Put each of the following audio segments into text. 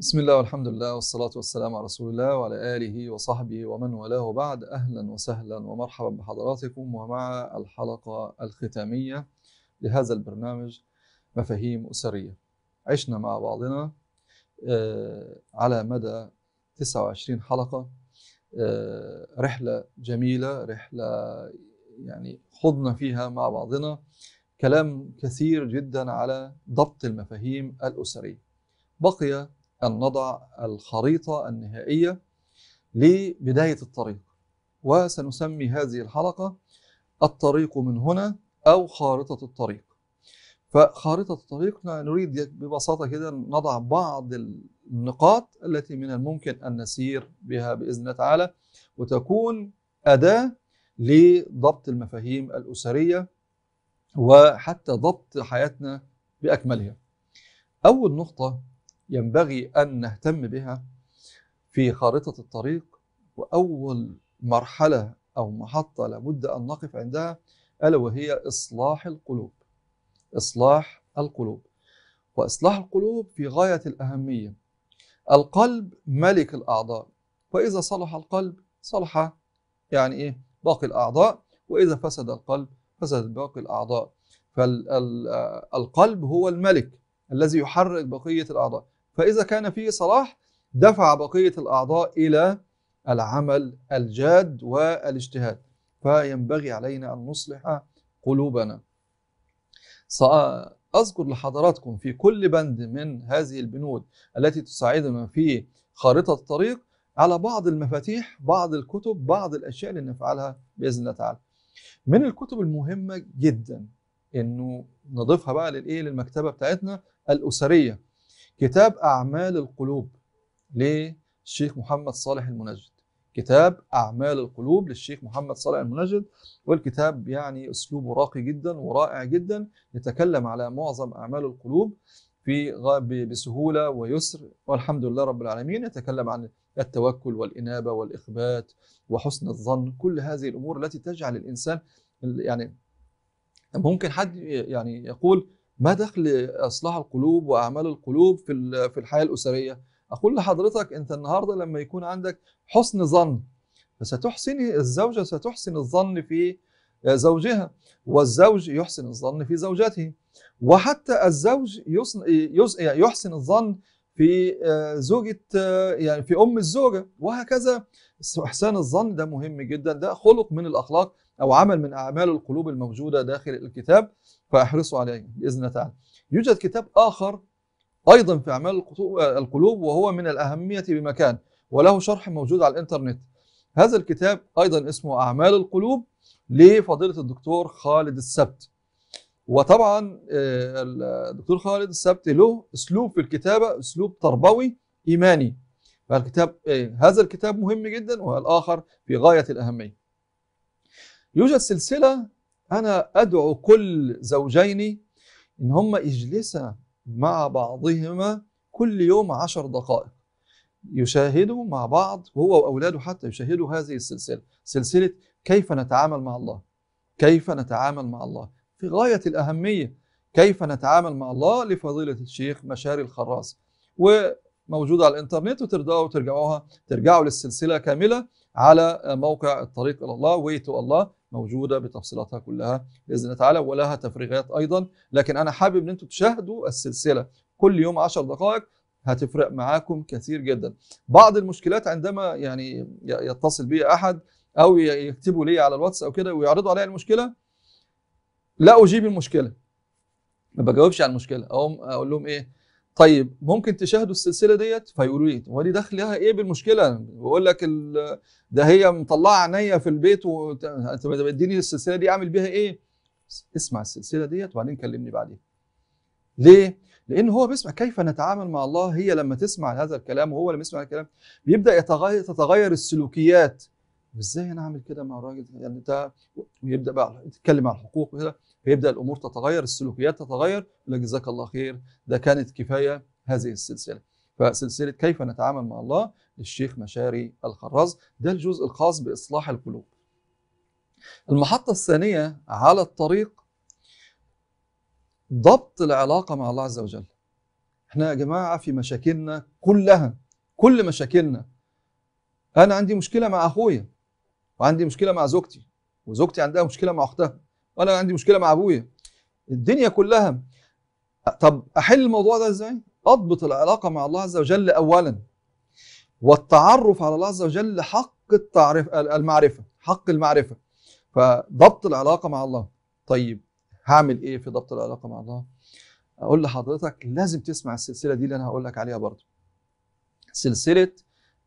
بسم الله والحمد لله والصلاة والسلام على رسول الله وعلى آله وصحبه ومن والاه بعد أهلا وسهلا ومرحبا بحضراتكم ومع الحلقة الختامية لهذا البرنامج مفاهيم أسرية عشنا مع بعضنا آه، على مدى 29 حلقة آه، رحلة جميلة رحلة يعني خضنا فيها مع بعضنا كلام كثير جدا على ضبط المفاهيم الأسرية بقي أن نضع الخريطة النهائية لبداية الطريق وسنسمي هذه الحلقة الطريق من هنا أو خارطة الطريق فخارطة الطريق نريد ببساطة كده نضع بعض النقاط التي من الممكن أن نسير بها بإذن الله تعالى وتكون أداة لضبط المفاهيم الأسرية وحتى ضبط حياتنا بأكملها أول نقطة ينبغي أن نهتم بها في خارطة الطريق وأول مرحلة أو محطة لابد أن نقف عندها ألا وهي إصلاح القلوب إصلاح القلوب وإصلاح القلوب في غاية الأهمية القلب ملك الأعضاء وإذا صلح القلب صلح يعني إيه باقي الأعضاء وإذا فسد القلب فسد باقي الأعضاء فالقلب هو الملك الذي يحرك بقية الأعضاء فإذا كان فيه صلاح دفع بقية الأعضاء إلى العمل الجاد والاجتهاد فينبغي علينا أن نصلح قلوبنا سأذكر لحضراتكم في كل بند من هذه البنود التي تساعدنا في خارطة الطريق على بعض المفاتيح بعض الكتب بعض الأشياء اللي نفعلها بإذن الله تعالى من الكتب المهمة جدا انه نضيفها بقى للايه للمكتبه بتاعتنا الاسريه كتاب أعمال القلوب للشيخ محمد صالح المنجد كتاب أعمال القلوب للشيخ محمد صالح المنجد والكتاب يعني أسلوبه راقي جدا ورائع جدا يتكلم على معظم أعمال القلوب في بسهولة ويسر والحمد لله رب العالمين يتكلم عن التوكل والإنابة والإخبات وحسن الظن كل هذه الأمور التي تجعل الإنسان يعني ممكن حد يعني يقول ما دخل اصلاح القلوب واعمال القلوب في في الحياه الاسريه اقول لحضرتك انت النهارده لما يكون عندك حسن ظن فستحسن الزوجه ستحسن الظن في زوجها والزوج يحسن الظن في زوجته وحتى الزوج يعني يحسن الظن في آه، زوجة آه، يعني في أم الزوجة وهكذا إحسان الظن ده مهم جدا ده خلق من الأخلاق أو عمل من أعمال القلوب الموجودة داخل الكتاب فاحرصوا عليه باذن الله تعالى. يوجد كتاب اخر ايضا في اعمال القلوب وهو من الاهميه بمكان وله شرح موجود على الانترنت. هذا الكتاب ايضا اسمه اعمال القلوب لفضيله الدكتور خالد السبت. وطبعا آه، الدكتور خالد السبت له اسلوب في الكتابه اسلوب تربوي ايماني. فالكتاب آه، هذا الكتاب مهم جدا والاخر في غايه الاهميه. يوجد سلسله أنا أدعو كل زوجين إن هما يجلسا مع بعضهما كل يوم عشر دقائق يشاهدوا مع بعض هو وأولاده حتى يشاهدوا هذه السلسلة سلسلة كيف نتعامل مع الله كيف نتعامل مع الله في غاية الأهمية كيف نتعامل مع الله لفضيلة الشيخ مشاري الخراس وموجودة على الإنترنت وترجعوا ترجعوها ترجعوا للسلسلة كاملة على موقع الطريق إلى الله وي تو الله موجوده بتفصيلاتها كلها باذن الله تعالى ولها تفريغات ايضا لكن انا حابب ان انتم تشاهدوا السلسله كل يوم 10 دقائق هتفرق معاكم كثير جدا بعض المشكلات عندما يعني يتصل بي احد او يكتبوا لي على الواتس او كده ويعرضوا عليا المشكله لا اجيب المشكله ما بجاوبش على المشكله اقوم اقول لهم ايه طيب ممكن تشاهدوا السلسله ديت فيقولوا لي هو دي دخلها ايه بالمشكله؟ بقول لك ده هي مطلعه عينيا في البيت وانت بتديني السلسله دي اعمل بيها ايه؟ اسمع السلسله ديت وبعدين كلمني بعدين. ليه؟ لان هو بيسمع كيف نتعامل مع الله هي لما تسمع هذا الكلام وهو لما يسمع الكلام بيبدا يتغير تتغير السلوكيات ازاي انا اعمل كده مع الراجل يعني ده ويبدا بقى يتكلم عن الحقوق وكده فيبدا الامور تتغير السلوكيات تتغير يقول لك جزاك الله خير ده كانت كفايه هذه السلسله فسلسله كيف نتعامل مع الله للشيخ مشاري الخراز ده الجزء الخاص باصلاح القلوب المحطه الثانيه على الطريق ضبط العلاقه مع الله عز وجل احنا يا جماعه في مشاكلنا كلها كل مشاكلنا انا عندي مشكله مع اخويا وعندي مشكله مع زوجتي وزوجتي عندها مشكله مع اختها وانا عندي مشكله مع ابويا الدنيا كلها طب احل الموضوع ده ازاي اضبط العلاقه مع الله عز وجل اولا والتعرف على الله عز وجل حق التعرف المعرفه حق المعرفه فضبط العلاقه مع الله طيب هعمل ايه في ضبط العلاقه مع الله اقول لحضرتك لازم تسمع السلسله دي اللي انا هقول لك عليها برضه سلسله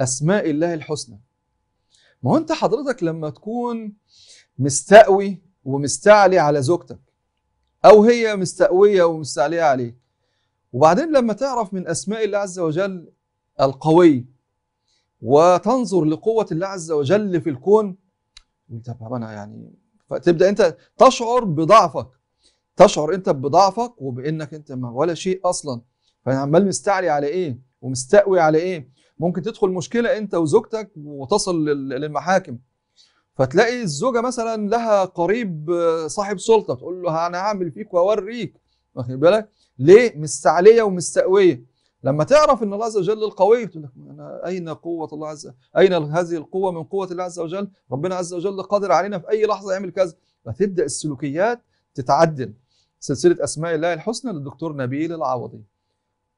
اسماء الله الحسنى ما هو انت حضرتك لما تكون مستقوي ومستعلي على زوجتك او هي مستقويه ومستعليه عليك وبعدين لما تعرف من اسماء الله عز وجل القوي وتنظر لقوه الله عز وجل في الكون طب انا يعني فتبدا انت تشعر بضعفك تشعر انت بضعفك وبانك انت ما ولا شيء اصلا فانا عمال مستعلي على ايه ومستقوي على ايه ممكن تدخل مشكله انت وزوجتك وتصل للمحاكم فتلاقي الزوجه مثلا لها قريب آه، صاحب سلطه تقول له انا هعمل فيك واوريك واخد بالك ليه مستعليه ومستقويه لما تعرف ان الله عز وجل القوي تقول لك انا اين قوه الله عز اين هذه القوه من قوه الله عز وجل ربنا عز وجل قادر علينا في اي لحظه يعمل كذا فتبدا السلوكيات تتعدل سلسله اسماء الله الحسنى للدكتور نبيل العوضي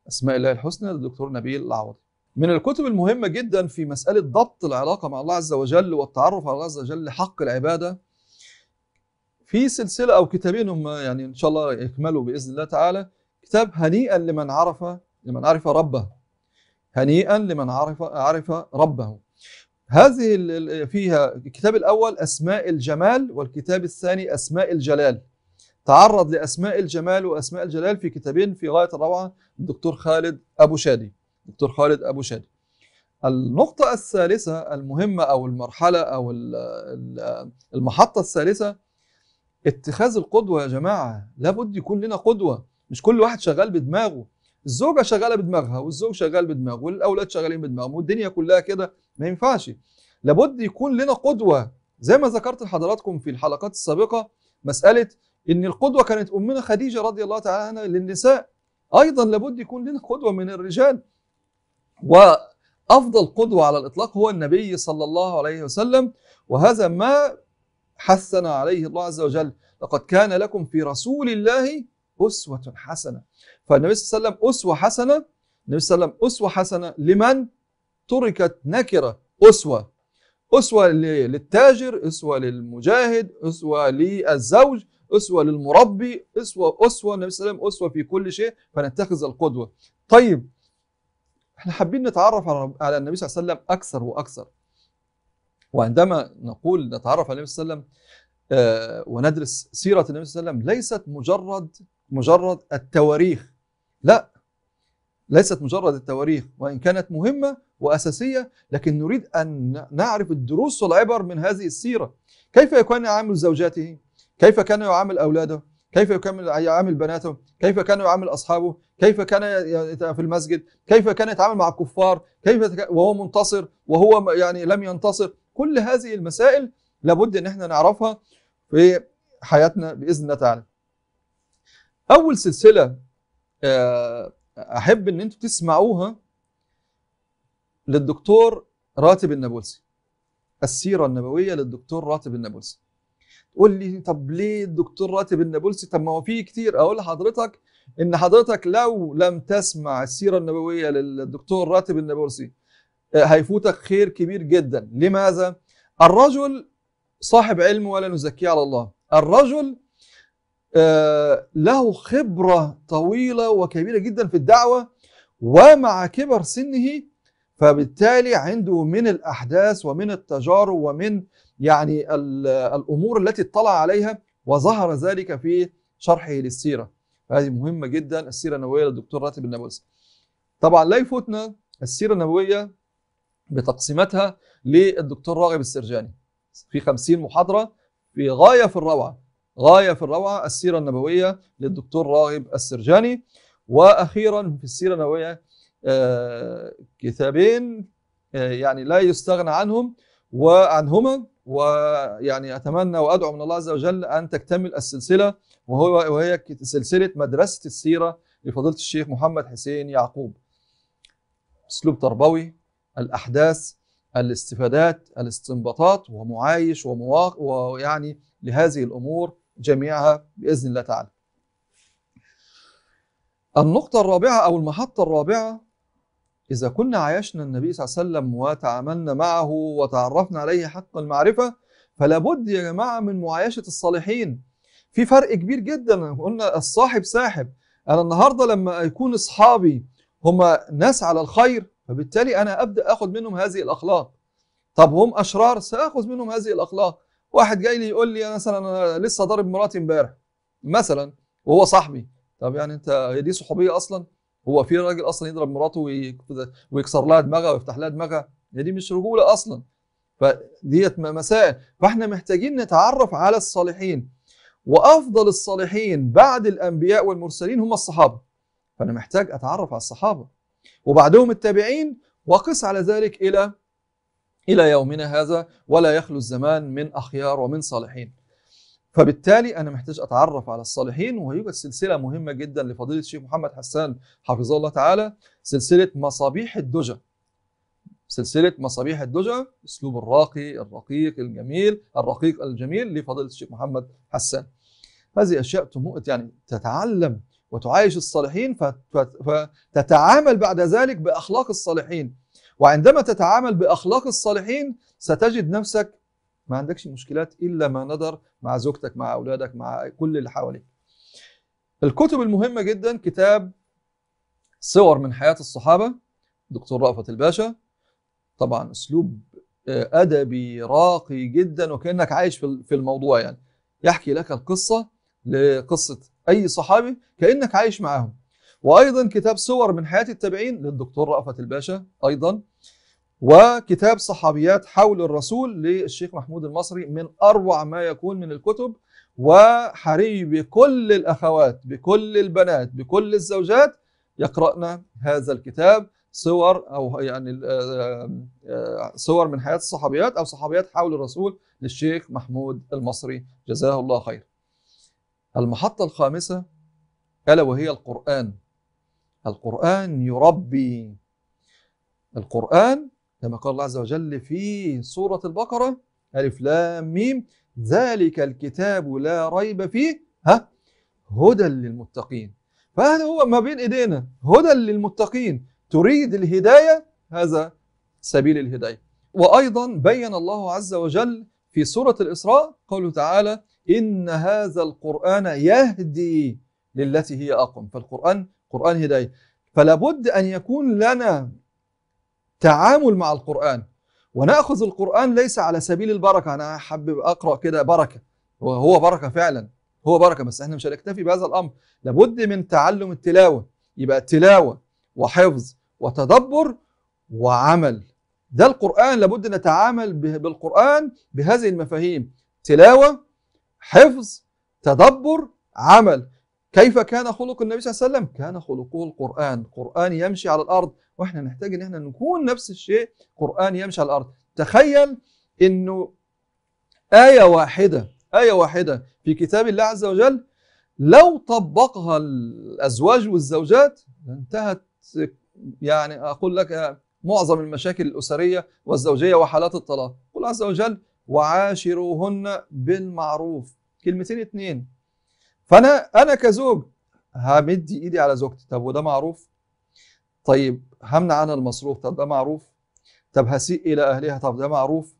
اسماء الله الحسنى للدكتور نبيل العوضي من الكتب المهمة جدا في مسألة ضبط العلاقة مع الله عز وجل والتعرف على الله عز وجل لحق العبادة في سلسلة أو كتابين هم يعني إن شاء الله يكملوا بإذن الله تعالى كتاب هنيئا لمن عرف لمن عرف ربه هنيئا لمن عرف عرف ربه هذه فيها الكتاب الأول أسماء الجمال والكتاب الثاني أسماء الجلال تعرض لأسماء الجمال وأسماء الجلال في كتابين في غاية الروعة الدكتور خالد أبو شادي دكتور خالد ابو شادي النقطة الثالثة المهمة أو المرحلة أو المحطة الثالثة اتخاذ القدوة يا جماعة لابد يكون لنا قدوة مش كل واحد شغال بدماغه الزوجة شغالة بدماغها والزوج شغال بدماغه والأولاد شغالين بدماغهم والدنيا كلها كده ما ينفعش لابد يكون لنا قدوة زي ما ذكرت لحضراتكم في الحلقات السابقة مسألة إن القدوة كانت أمنا خديجة رضي الله تعالى عنها للنساء أيضا لابد يكون لنا قدوة من الرجال وافضل قدوه على الاطلاق هو النبي صلى الله عليه وسلم وهذا ما حثنا عليه الله عز وجل لقد كان لكم في رسول الله اسوه حسنه فالنبي صلى الله عليه وسلم اسوه حسنه النبي صلى الله عليه وسلم اسوه حسنه لمن تركت نكره اسوه اسوه للتاجر اسوه للمجاهد اسوه للزوج اسوه للمربي اسوه اسوه النبي صلى الله عليه وسلم اسوه في كل شيء فنتخذ القدوه طيب احنا حابين نتعرف على على النبي صلى الله عليه وسلم اكثر واكثر وعندما نقول نتعرف على النبي صلى الله عليه وسلم آه، وندرس سيره النبي صلى الله عليه وسلم ليست مجرد مجرد التواريخ لا ليست مجرد التواريخ وان كانت مهمه واساسيه لكن نريد ان نعرف الدروس والعبر من هذه السيره كيف كان يعامل زوجاته كيف كان يعامل اولاده كيف يكمل يعامل بناته كيف كان يعامل أصحابه كيف كان في المسجد كيف كان يتعامل مع الكفار كيف وهو منتصر وهو يعني لم ينتصر كل هذه المسائل لابد ان احنا نعرفها في حياتنا باذن الله تعالى اول سلسله آه، احب ان انتم تسمعوها للدكتور راتب النابلسي السيره النبويه للدكتور راتب النابلسي تقول لي طب ليه الدكتور راتب النابلسي طب ما هو في كتير اقول لحضرتك ان حضرتك لو لم تسمع السيره النبويه للدكتور راتب النابلسي آه، هيفوتك خير كبير جدا لماذا الرجل صاحب علم ولا نزكيه على الله الرجل آه، له خبره طويله وكبيره جدا في الدعوه ومع كبر سنه فبالتالي عنده من الأحداث ومن التجارب ومن يعني الأمور التي اطلع عليها وظهر ذلك في شرحه للسيرة هذه مهمة جدا السيرة النبوية للدكتور راتب النابلسي طبعا لا يفوتنا السيرة النبوية بتقسيمتها للدكتور راغب السرجاني في 50 محاضرة في غاية في الروعة غاية في الروعة السيرة النبوية للدكتور راغب السرجاني وأخيرا في السيرة النبوية آه، كتابين آه، يعني لا يستغنى عنهم وعنهما ويعني أتمنى وأدعو من الله عز وجل أن تكتمل السلسلة وهو وهي سلسلة مدرسة السيرة لفضيلة الشيخ محمد حسين يعقوب أسلوب تربوي الأحداث الاستفادات الاستنباطات ومعايش ومواق ويعني لهذه الأمور جميعها بإذن الله تعالى النقطة الرابعة أو المحطة الرابعة إذا كنا عايشنا النبي صلى الله عليه وسلم وتعاملنا معه وتعرفنا عليه حق المعرفة فلا بد يا جماعة من معايشة الصالحين في فرق كبير جدا قلنا الصاحب ساحب أنا النهاردة لما يكون أصحابي هم ناس على الخير فبالتالي أنا أبدأ أخذ منهم هذه الأخلاق طب هم أشرار سأخذ منهم هذه الأخلاق واحد جاي لي يقول لي أنا مثلا أنا لسه ضارب مراتي امبارح مثلا وهو صاحبي طب يعني أنت دي صحوبية أصلا هو في راجل اصلا يضرب مراته ويكسر لها دماغها ويفتح لها دماغها هي يعني دي مش رجوله اصلا فديت مسائل فاحنا محتاجين نتعرف على الصالحين وافضل الصالحين بعد الانبياء والمرسلين هم الصحابه فانا محتاج اتعرف على الصحابه وبعدهم التابعين وقس على ذلك الى الى يومنا هذا ولا يخلو الزمان من اخيار ومن صالحين فبالتالي انا محتاج اتعرف على الصالحين ويوجد سلسله مهمه جدا لفضيله الشيخ محمد حسان حفظه الله تعالى سلسله مصابيح الدجى سلسله مصابيح الدجى اسلوب الراقي الرقيق الجميل الرقيق الجميل لفضيله الشيخ محمد حسان هذه اشياء تموت يعني تتعلم وتعايش الصالحين فتتعامل بعد ذلك باخلاق الصالحين وعندما تتعامل باخلاق الصالحين ستجد نفسك ما عندكش مشكلات الا ما ندر مع زوجتك مع اولادك مع كل اللي حواليك الكتب المهمه جدا كتاب صور من حياه الصحابه دكتور رأفت الباشا طبعا اسلوب آه، ادبي راقي جدا وكانك عايش في الموضوع يعني يحكي لك القصه لقصه اي صحابي كانك عايش معاهم وايضا كتاب صور من حياه التابعين للدكتور رأفت الباشا ايضا وكتاب صحابيات حول الرسول للشيخ محمود المصري من أروع ما يكون من الكتب وحري بكل الأخوات بكل البنات بكل الزوجات يقرأن هذا الكتاب صور أو يعني آه، آه، صور من حياة الصحابيات أو صحابيات حول الرسول للشيخ محمود المصري جزاه الله خير المحطة الخامسة ألا وهي القرآن القرآن يربي القرآن كما قال الله عز وجل في سورة البقرة ألف لام ميم ذلك الكتاب لا ريب فيه ها هدى للمتقين فهذا هو ما بين إيدينا هدى للمتقين تريد الهداية هذا سبيل الهداية وأيضا بين الله عز وجل في سورة الإسراء قوله تعالى إن هذا القرآن يهدي للتي هي أقم فالقرآن قرآن هداية فلا بد أن يكون لنا تعامل مع القرآن ونأخذ القرآن ليس على سبيل البركة أنا حابب أقرأ كده بركة وهو بركة فعلا هو بركة بس احنا مش هنكتفي بهذا الأمر لابد من تعلم التلاوة يبقى تلاوة وحفظ وتدبر وعمل ده القرآن لابد نتعامل بالقرآن بهذه المفاهيم تلاوة حفظ تدبر عمل كيف كان خلق النبي صلى الله عليه وسلم كان خلقه القرآن قرآن يمشي على الأرض واحنا نحتاج ان احنا نكون نفس الشيء قرآن يمشي على الارض تخيل انه آية واحدة آية واحدة في كتاب الله عز وجل لو طبقها الأزواج والزوجات انتهت يعني أقول لك معظم المشاكل الأسرية والزوجية وحالات الطلاق قل عز وجل وعاشروهن بالمعروف كلمتين اتنين فأنا أنا كزوج همد إيدي على زوجتي طب وده معروف طيب همنع عن المصروف طب ده معروف طب هسيء الى اهلها طب ده معروف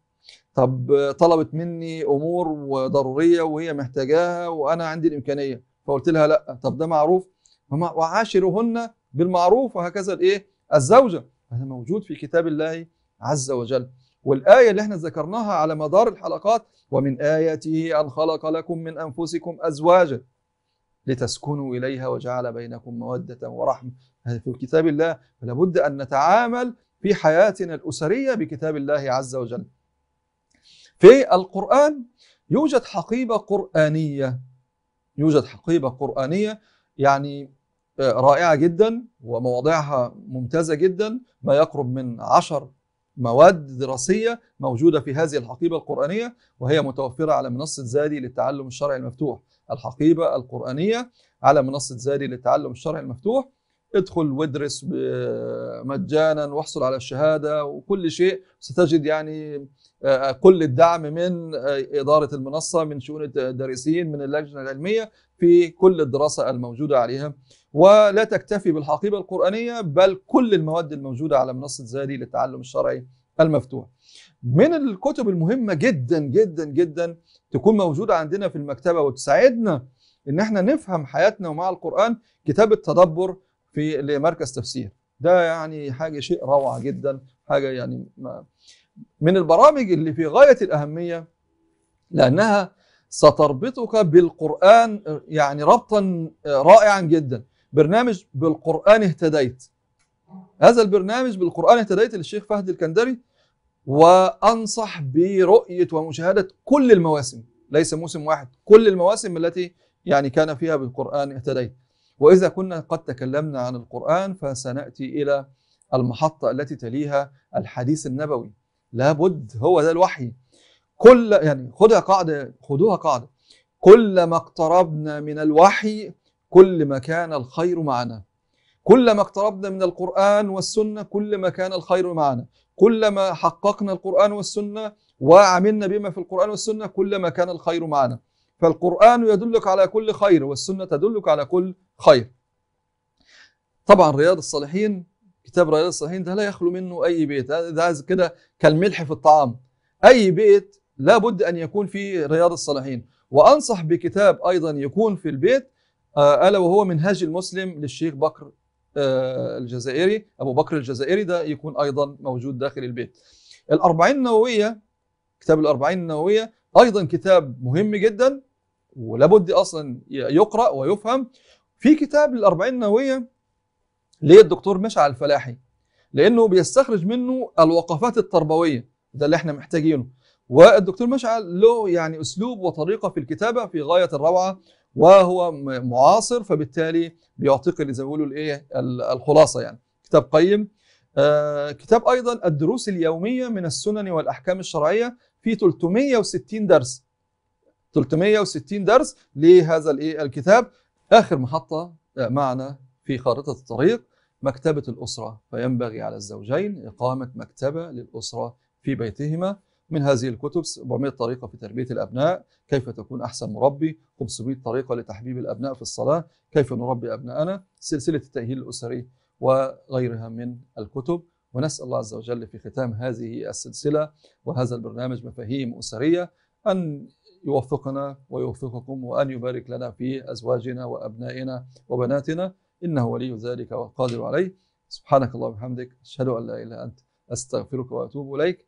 طب طلبت مني امور وضروريه وهي محتاجاها وانا عندي الامكانيه فقلت لها لا طب ده معروف وعاشرهن بالمعروف وهكذا الايه الزوجه هذا موجود في كتاب الله عز وجل والايه اللي احنا ذكرناها على مدار الحلقات ومن اياته ان خلق لكم من انفسكم ازواجا لتسكنوا إليها وجعل بينكم مودة ورحمة هذا في كتاب الله لابد أن نتعامل في حياتنا الأسرية بكتاب الله عز وجل في القرآن يوجد حقيبة قرآنية يوجد حقيبة قرآنية يعني آه، رائعة جدا ومواضعها ممتازة جدا ما يقرب من عشر مواد دراسية موجودة في هذه الحقيبة القرآنية وهي متوفرة على منصة زادي للتعلم الشرعي المفتوح الحقيبة القرآنية على منصة زادي للتعلم الشرعي المفتوح ادخل وادرس مجانا واحصل على الشهادة وكل شيء ستجد يعني آه، آه، كل الدعم من آه، إدارة المنصة من شؤون الدارسين من اللجنة العلمية في كل الدراسة الموجودة عليها ولا تكتفي بالحقيبة القرآنية بل كل المواد الموجودة على منصة زادي للتعلم الشرعي المفتوح من الكتب المهمة جدا جدا جدا تكون موجودة عندنا في المكتبة وتساعدنا ان احنا نفهم حياتنا ومع القرآن كتاب التدبر في لمركز تفسير ده يعني حاجة شيء روعة جدا حاجة يعني ما من البرامج اللي في غاية الأهمية لأنها ستربطك بالقرآن يعني ربطا آه، رائعا جدا برنامج بالقرآن اهتديت هذا البرنامج بالقرآن اهتديت للشيخ فهد الكندري وأنصح برؤية ومشاهدة كل المواسم ليس موسم واحد كل المواسم التي يعني كان فيها بالقرآن اهتديت وإذا كنا قد تكلمنا عن القرآن فسنأتي إلى المحطة التي تليها الحديث النبوي لابد هو ده الوحي كل يعني خدها قاعدة خدوها قاعدة كلما اقتربنا من الوحي كل ما كان الخير معنا كلما اقتربنا من القرآن والسنة كل ما كان الخير معنا كلما حققنا القرآن والسنة وعملنا بما في القرآن والسنة كلما كان الخير معنا فالقرآن يدلك على كل خير والسنة تدلك على كل خير طبعا رياض الصالحين كتاب رياض الصالحين ده لا يخلو منه أي بيت ده كده كالملح في الطعام أي بيت لابد أن يكون في رياض الصالحين وأنصح بكتاب أيضا يكون في البيت آه، ألا وهو منهاج المسلم للشيخ بكر آه، الجزائري أبو بكر الجزائري ده يكون أيضا موجود داخل البيت الأربعين النووية كتاب الأربعين النووية أيضا كتاب مهم جدا ولابد أصلا يقرأ ويفهم في كتاب الأربعين النووية للدكتور مشعل الفلاحي لأنه بيستخرج منه الوقفات التربوية ده اللي احنا محتاجينه والدكتور مشعل له يعني أسلوب وطريقة في الكتابة في غاية الروعة وهو معاصر فبالتالي بيعطيك اللي زي ما بيقولوا الايه الخلاصه يعني كتاب قيم آه كتاب ايضا الدروس اليوميه من السنن والاحكام الشرعيه في 360 درس 360 درس لهذا الايه الكتاب اخر محطه آه، معنا في خارطه الطريق مكتبه الاسره فينبغي على الزوجين اقامه مكتبه للاسره في بيتهما من هذه الكتب 700 طريقة في تربية الأبناء كيف تكون أحسن مربي 500 طريقة لتحبيب الأبناء في الصلاة كيف نربي أبناءنا سلسلة التأهيل الأسري وغيرها من الكتب ونسأل الله عز وجل في ختام هذه السلسلة وهذا البرنامج مفاهيم أسرية أن يوفقنا ويوفقكم وأن يبارك لنا في أزواجنا وأبنائنا وبناتنا إنه ولي ذلك والقادر عليه سبحانك اللهم وبحمدك أشهد أن لا إله إلا أنت أستغفرك وأتوب إليك